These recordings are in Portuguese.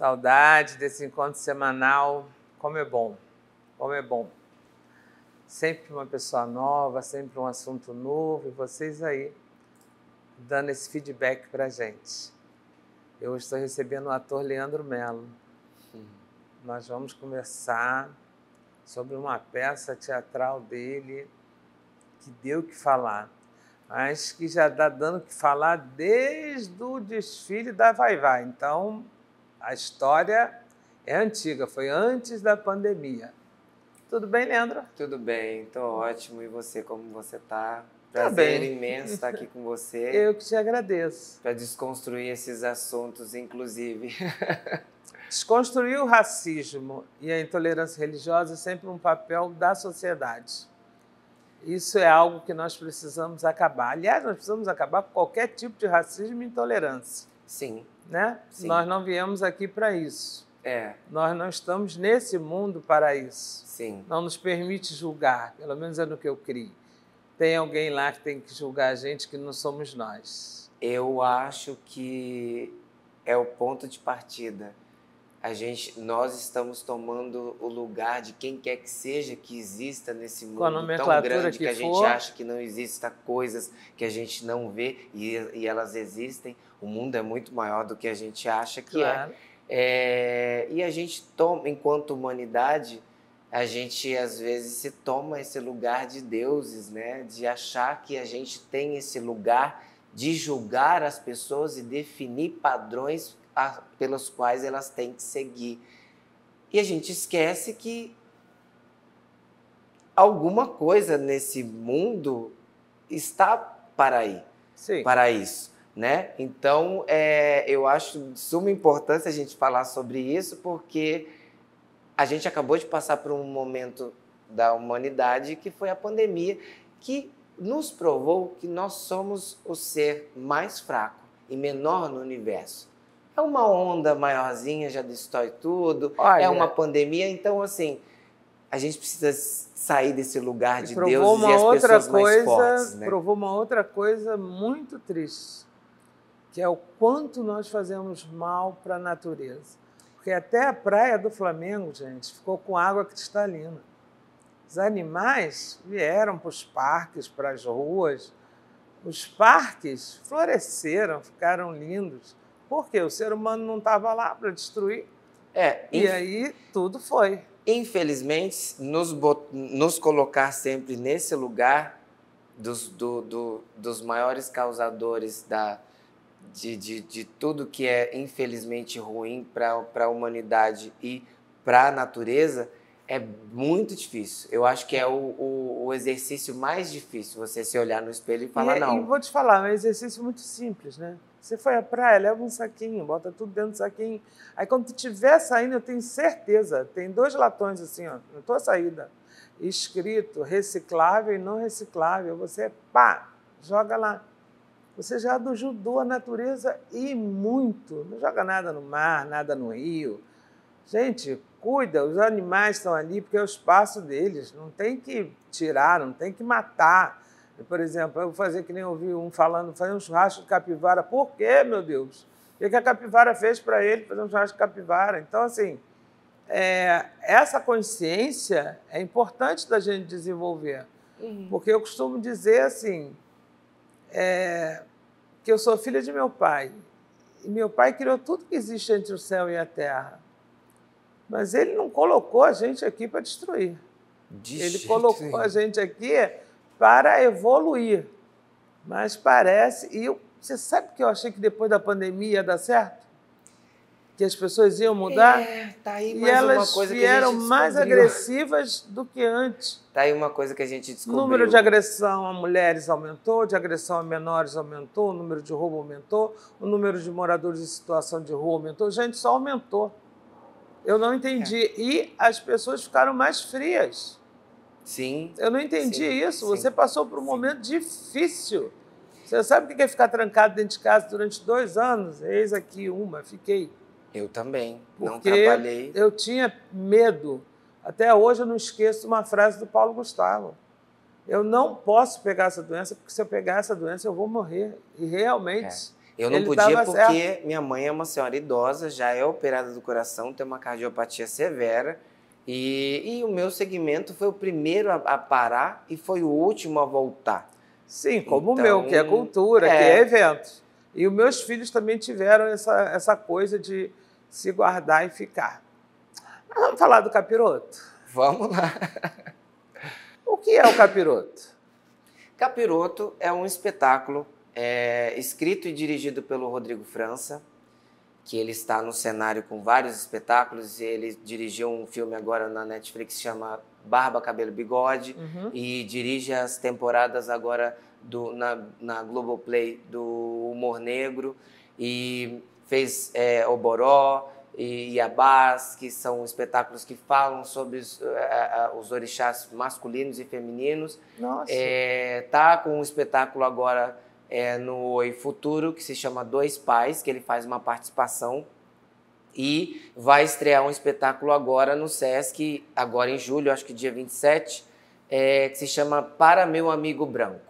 Saudade desse encontro semanal. Como é bom, como é bom. Sempre uma pessoa nova, sempre um assunto novo, e vocês aí dando esse feedback para gente. Eu estou recebendo o ator Leandro Melo. Nós vamos conversar sobre uma peça teatral dele que deu o que falar, mas que já está dando o que falar desde o desfile da Vai Vai. Então, a história é antiga, foi antes da pandemia. Tudo bem, Leandro? Tudo bem, estou ótimo. E você, como você está? Tá Prazer tá imenso estar aqui com você. Eu que te agradeço. Para desconstruir esses assuntos, inclusive. Desconstruir o racismo e a intolerância religiosa é sempre um papel da sociedade. Isso é algo que nós precisamos acabar. Aliás, nós precisamos acabar com qualquer tipo de racismo e intolerância. Sim né? Sim. Nós não viemos aqui para isso. É. Nós não estamos nesse mundo para isso. Sim. Não nos permite julgar, pelo menos é no que eu crio. Tem alguém lá que tem que julgar a gente que não somos nós. Eu acho que é o ponto de partida a gente, nós estamos tomando o lugar de quem quer que seja que exista nesse mundo tão grande que, que a gente for. acha que não exista coisas que a gente não vê e, e, elas existem. O mundo é muito maior do que a gente acha que é. claro. é. é. E a gente toma, enquanto humanidade, a gente às vezes se toma esse lugar de deuses, né? De achar que a gente tem esse lugar de julgar as pessoas e definir padrões a, pelos quais elas têm que seguir. E a gente esquece que alguma coisa nesse mundo está para aí, Sim. para isso, né? Então, é, eu acho de suma importância a gente falar sobre isso, porque a gente acabou de passar por um momento da humanidade que foi a pandemia, que nos provou que nós somos o ser mais fraco e menor no universo. É uma onda maiorzinha, já destrói tudo. É Olha, é uma pandemia, então assim, a gente precisa sair desse lugar de Deus e as outra pessoas coisa, mais fortes. Né? Provou uma outra coisa muito triste, que é o quanto nós fazemos mal para a natureza. Porque até a praia do Flamengo, gente, ficou com água cristalina. Os animais vieram para os parques, para as ruas. Os parques floresceram, ficaram lindos. Porque o ser humano não estava lá para destruir. É, e inf... aí tudo foi. Infelizmente, nos, bot... nos colocar sempre nesse lugar dos, do, do, dos maiores causadores da, de, de, de tudo que é infelizmente ruim para a humanidade e para a natureza, é muito difícil. Eu acho que é o, o, o exercício mais difícil, você se olhar no espelho e falar é, e, não. E vou te falar, é um exercício muito simples, né? Você foi à praia, leva um saquinho, bota tudo dentro do saquinho. Aí quando tu estiver saindo, eu tenho certeza, tem dois latões assim, ó, na tua saída, escrito reciclável e não reciclável. Você, pá, joga lá. Você já ajudou é a natureza e muito. Não joga nada no mar, nada no rio. Gente, cuida, os animais estão ali porque é o espaço deles, não tem que tirar, não tem que matar. Por exemplo, eu vou fazer que nem ouvi um falando, fazer um churrasco de capivara. Por quê, meu Deus? O que a capivara fez para ele fazer um churrasco de capivara? Então, assim, é, essa consciência é importante da gente desenvolver. Uhum. Porque eu costumo dizer assim, é, que eu sou filha de meu pai. E meu pai criou tudo que existe entre o céu e a terra. Mas ele não colocou a gente aqui para destruir. De ele colocou nenhum. a gente aqui para evoluir. Mas parece. E eu, você sabe que eu achei que depois da pandemia ia dar certo? Que as pessoas iam mudar? É, tá aí mais e elas vieram mais agressivas do que antes. Tá aí uma coisa que a gente descobriu. O número de agressão a mulheres aumentou, de agressão a menores aumentou, o número de roubo aumentou, o número de moradores em situação de rua aumentou. Gente, só aumentou. Eu não entendi. É. E as pessoas ficaram mais frias. Sim. Eu não entendi sim, isso. Sim. Você passou por um momento difícil. Você sabe o que é ficar trancado dentro de casa durante dois anos? Eis aqui uma, fiquei. Eu também. Porque não trabalhei. Eu tinha medo. Até hoje eu não esqueço uma frase do Paulo Gustavo. Eu não posso pegar essa doença, porque se eu pegar essa doença eu vou morrer. E realmente. É eu não ele podia tava... porque é. minha mãe é uma senhora idosa, já é operada do coração, tem uma cardiopatia severa. E, e o meu segmento foi o primeiro a, a, parar e foi o último a voltar. Sim, como então, o meu, que é então, cultura, é... que é eventos. E os meus filhos também tiveram essa, essa coisa de se guardar e ficar. Mas vamos falar do capiroto? Vamos lá. O que é o capiroto? Capiroto é um espetáculo é escrito e dirigido pelo Rodrigo França, que ele está no cenário com vários espetáculos. Ele dirigiu um filme agora na Netflix que chama Barba, Cabelo, Bigode uhum. e dirige as temporadas agora do, na, na Globoplay do Humor Negro e fez é, Oboró e Iabás, que são espetáculos que falam sobre os, uh, os orixás masculinos e femininos. Nossa! É, tá com um espetáculo agora é, no Oi Futuro, que se chama Dois Pais, que ele faz uma participação e vai estrear um espetáculo agora no SESC, agora em julho, acho que dia 27, é, que se chama Para Meu Amigo Branco,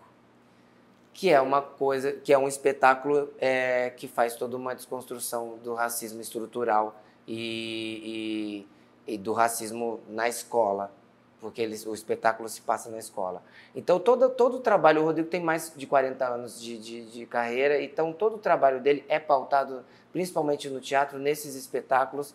que é uma coisa, que é um espetáculo é, que faz toda uma desconstrução do racismo estrutural e, e, e do racismo na escola porque eles, o espetáculo se passa na escola. Então, todo, todo o trabalho, o Rodrigo tem mais de 40 anos de, de, de, carreira, então todo o trabalho dele é pautado, principalmente no teatro, nesses espetáculos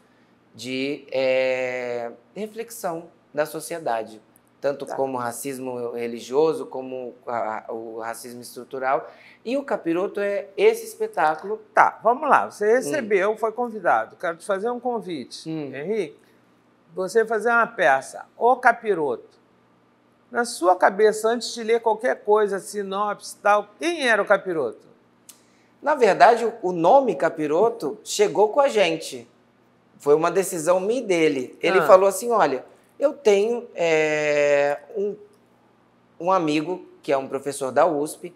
de é, reflexão da sociedade, tanto tá. como racismo religioso, como a, o racismo estrutural. E o Capiroto é esse espetáculo. Tá, vamos lá. Você hum. recebeu, hum. foi convidado. Quero te fazer um convite, hum. Henrique você fazer uma peça, O Capiroto. Na sua cabeça, antes de ler qualquer coisa, sinopse tal, quem era o Capiroto? Na verdade, o nome Capiroto chegou com a gente. Foi uma decisão minha dele. Ele ah. falou assim: olha, eu tenho é, um, um amigo que é um professor da USP,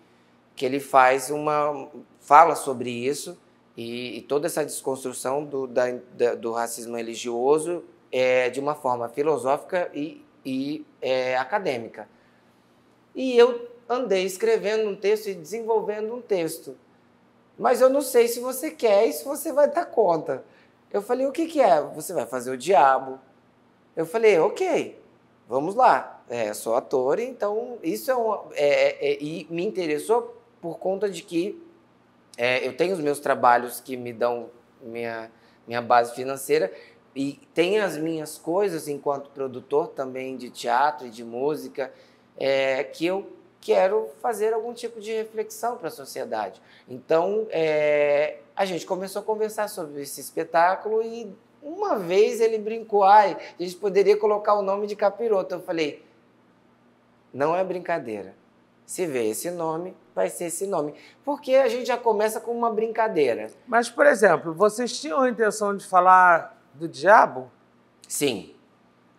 que ele faz uma. fala sobre isso. E, e toda essa desconstrução do, da, da, do racismo religioso é, de uma forma filosófica e, e é, acadêmica. E eu andei escrevendo um texto e desenvolvendo um texto. Mas eu não sei se você quer e se você vai dar conta. Eu falei, o que, que é? Você vai fazer o diabo. Eu falei, ok, vamos lá. É, sou ator, então isso é, um, é, é, é E me interessou por conta de que é, eu tenho os meus trabalhos que me dão minha, minha base financeira e tem as minhas coisas enquanto produtor também de teatro e de música é, que eu quero fazer algum tipo de reflexão para a sociedade. Então é, a gente começou a conversar sobre esse espetáculo e uma vez ele brincou, ai, a gente poderia colocar o nome de capiroto. Eu falei, não é brincadeira. Se vê esse nome, vai ser esse nome. Porque a gente já começa com uma brincadeira. Mas, por exemplo, vocês tinham a intenção de falar do diabo? Sim.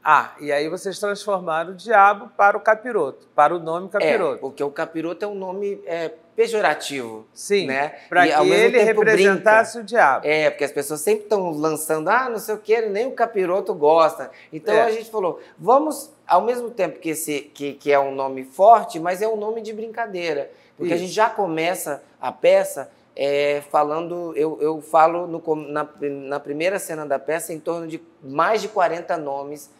Ah, e aí vocês transformaram o diabo para o capiroto, para o nome é, capiroto. É, porque o capiroto é um nome é, pejorativo. Sim, né? para que ele representasse brinca. o diabo. É, porque as pessoas sempre estão lançando, ah, não sei o que, nem o capiroto gosta. Então é. a gente falou, vamos, ao mesmo tempo que, esse, que, que é um nome forte, mas é um nome de brincadeira. Porque Isso. a gente já começa a peça é, falando, eu, eu falo no, na, na primeira cena da peça em torno de mais de 40 nomes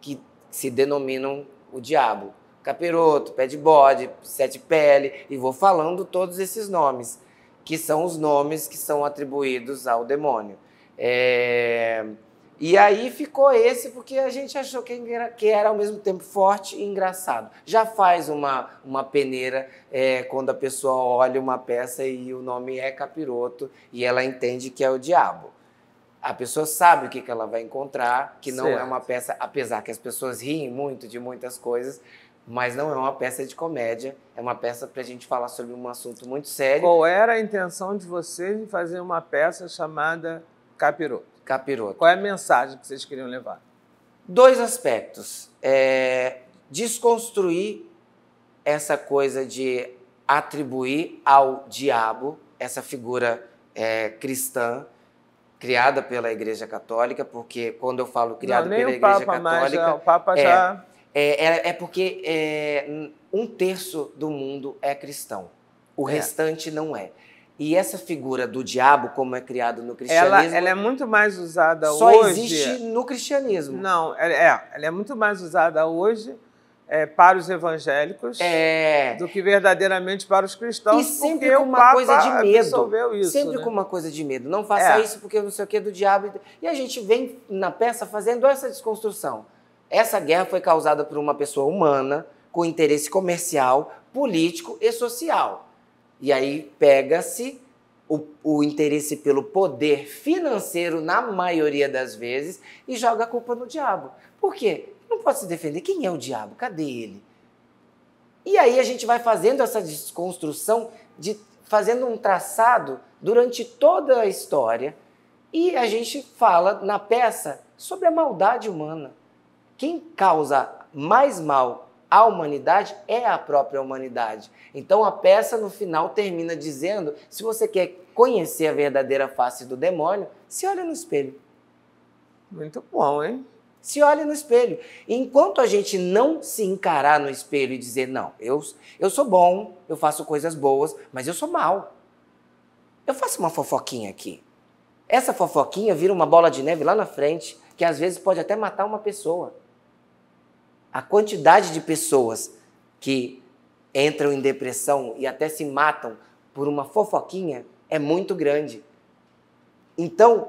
que se denominam o diabo. Capiroto, pé de bode, sete pele, e vou falando todos esses nomes, que são os nomes que são atribuídos ao demônio. É... E aí ficou esse, porque a gente achou que é era, que era ao mesmo tempo forte e engraçado. Já faz uma, uma peneira é, quando a pessoa olha uma peça e o nome é capiroto e ela entende que é o diabo. A pessoa sabe o que, que ela vai encontrar, que não é certo. é uma peça, apesar que as pessoas riem muito de muitas coisas, mas não é uma peça de comédia, é uma peça para a gente falar sobre um assunto muito sério. Qual era a intenção de vocês em fazer uma peça chamada Capiroto? Capiroto. Qual é a mensagem que vocês queriam levar? Dois aspectos. É, desconstruir essa coisa de atribuir ao diabo essa figura é, cristã criada pela Igreja Católica, porque quando eu falo criada pela Igreja Papa Católica, já, o Papa é, já é, é, é porque é, um terço do mundo é cristão, o é. restante não é. E essa figura do diabo, como é criada no cristianismo. Ela, ela, é muito mais usada só hoje. Só existe no cristianismo. Não, é, é, ela é muito mais usada hoje é, para os evangélicos é... do que verdadeiramente para os cristãos. E sempre com uma coisa de medo. Isso, sempre né? com uma coisa de medo. Não faça é. isso porque não sei é o que é do diabo. E a gente vem na peça fazendo essa desconstrução. Essa guerra foi causada por uma pessoa humana com interesse comercial, político e social. E aí pega-se o, o, interesse pelo poder financeiro, na maioria das vezes, e joga a culpa no diabo. Por quê? Não pode se defender. Quem é o diabo? Cadê ele? E aí a gente vai fazendo essa desconstrução, de, fazendo um traçado durante toda a história, e a gente fala na peça sobre a maldade humana. Quem causa mais mal a humanidade é a própria humanidade. Então a peça no final termina dizendo: se você quer conhecer a verdadeira face do demônio, se olha no espelho. Muito bom, hein? Se olha no espelho. E enquanto a gente não se encarar no espelho e dizer: não, eu, eu sou bom, eu faço coisas boas, mas eu sou mal. Eu faço uma fofoquinha aqui. Essa fofoquinha vira uma bola de neve lá na frente, que às vezes pode até matar uma pessoa a quantidade de pessoas que entram em depressão e até se matam por uma fofoquinha é muito grande. Então,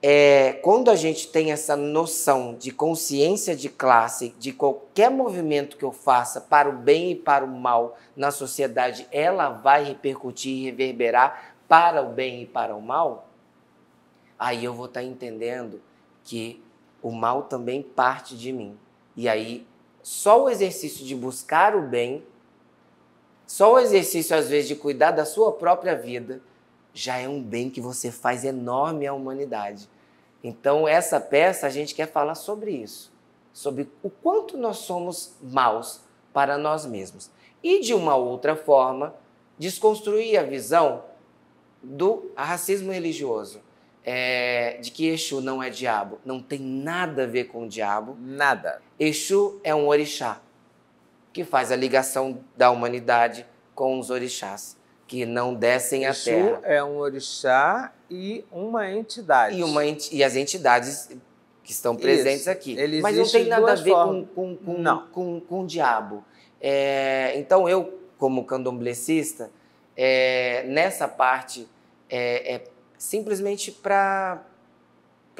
é, quando a gente tem essa noção de consciência de classe, de qualquer movimento que eu faça para o bem e para o mal na sociedade, ela vai repercutir e reverberar para o bem e para o mal, aí eu vou estar tá entendendo que o mal também parte de mim. E aí só o exercício de buscar o bem, só o exercício, às vezes, de cuidar da sua própria vida, já é um bem que você faz enorme à humanidade. Então, essa peça a gente quer falar sobre isso, sobre o quanto nós somos maus para nós mesmos. E, de uma outra forma, desconstruir a visão do racismo religioso é, de que Exu não é diabo. Não tem nada a ver com o diabo. Nada. Exu é um orixá que faz a ligação da humanidade com os orixás que não descem à terra. exu é um orixá e uma entidade. E, uma enti e as entidades que estão presentes Isso. aqui. Ele Mas não tem nada a ver com, com, com, não. com, com o diabo. É, então eu, como candomblessista, é, nessa parte é, é simplesmente para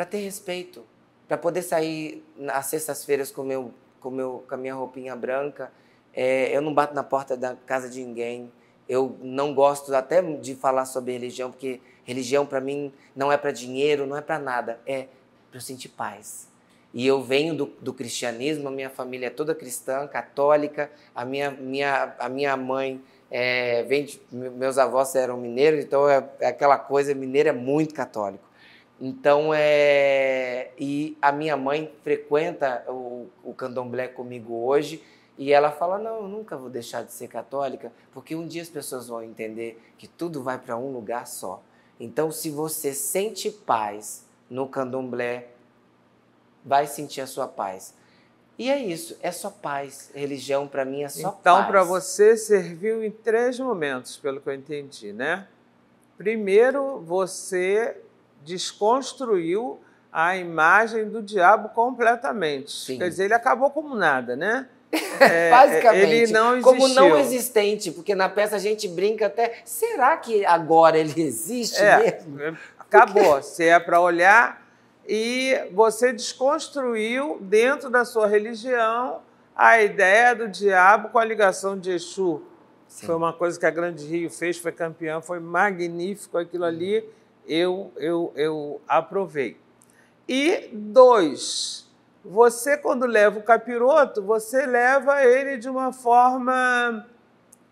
ter respeito, para poder sair às sextas-feiras com, meu, com, meu, com a minha roupinha branca. É, eu não bato na porta da casa de ninguém. Eu não gosto até de falar sobre religião, porque religião para mim não é para dinheiro, não é para nada, é para eu sentir paz. E eu venho do, do, cristianismo, a minha família é toda cristã, católica, a minha, minha, a minha mãe é, de, meus avós eram mineiros, então é, é aquela coisa, mineiro é muito católico. Então, é, e a minha mãe frequenta o, o candomblé comigo hoje e ela fala: Não, eu nunca vou deixar de ser católica, porque um dia as pessoas vão entender que tudo vai para um lugar só. Então, se você sente paz no candomblé, vai sentir a sua paz. E é isso, é só paz. Religião para mim é só então, paz. Então, para você serviu em três momentos, pelo que eu entendi, né? Primeiro, você desconstruiu a imagem do diabo completamente. Sim. Quer dizer, ele acabou como nada, né? É, Basicamente, ele não existiu. como não existente, porque na peça a gente brinca até, será que agora ele existe é, mesmo? Acabou. Porque... Se é para olhar, e você desconstruiu dentro da sua religião a ideia do diabo com a ligação de Exu. Sim. Foi uma coisa que a Grande Rio fez, foi campeã, foi magnífico aquilo uhum. ali. Eu, eu, eu aprovei. E dois, você quando leva o capiroto, você leva ele de uma forma,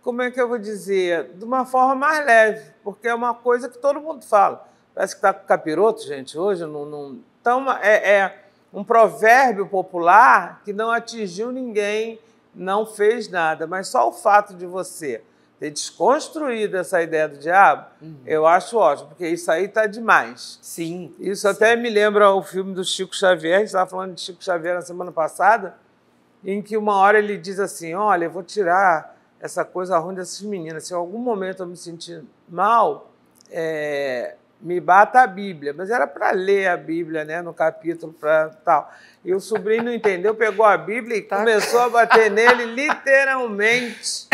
como é que eu vou dizer? De uma forma mais leve, porque é uma coisa que todo mundo fala. Parece que está com capiroto, gente, hoje. Não, não... Então, é, é um provérbio popular que não atingiu ninguém, não fez nada. Mas só o fato de você ter desconstruído essa ideia do diabo, uhum. eu acho ótimo, porque isso aí está demais. Sim. Isso sim. até me lembra o filme do Chico Xavier, a gente estava falando de Chico Xavier na semana passada, em que uma hora ele diz assim: Olha, eu vou tirar essa coisa ruim dessas meninas. Se em algum momento eu me sentir mal, é, me bata a Bíblia, mas era para ler a Bíblia, né, no capítulo para tal. E o sobrinho não entendeu, pegou a Bíblia e tá. começou a bater nele literalmente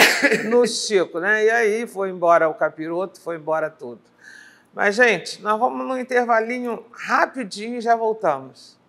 no Chico, né? E aí foi embora o capiroto, foi embora tudo. Mas gente, nós vamos num intervalinho rapidinho e já voltamos.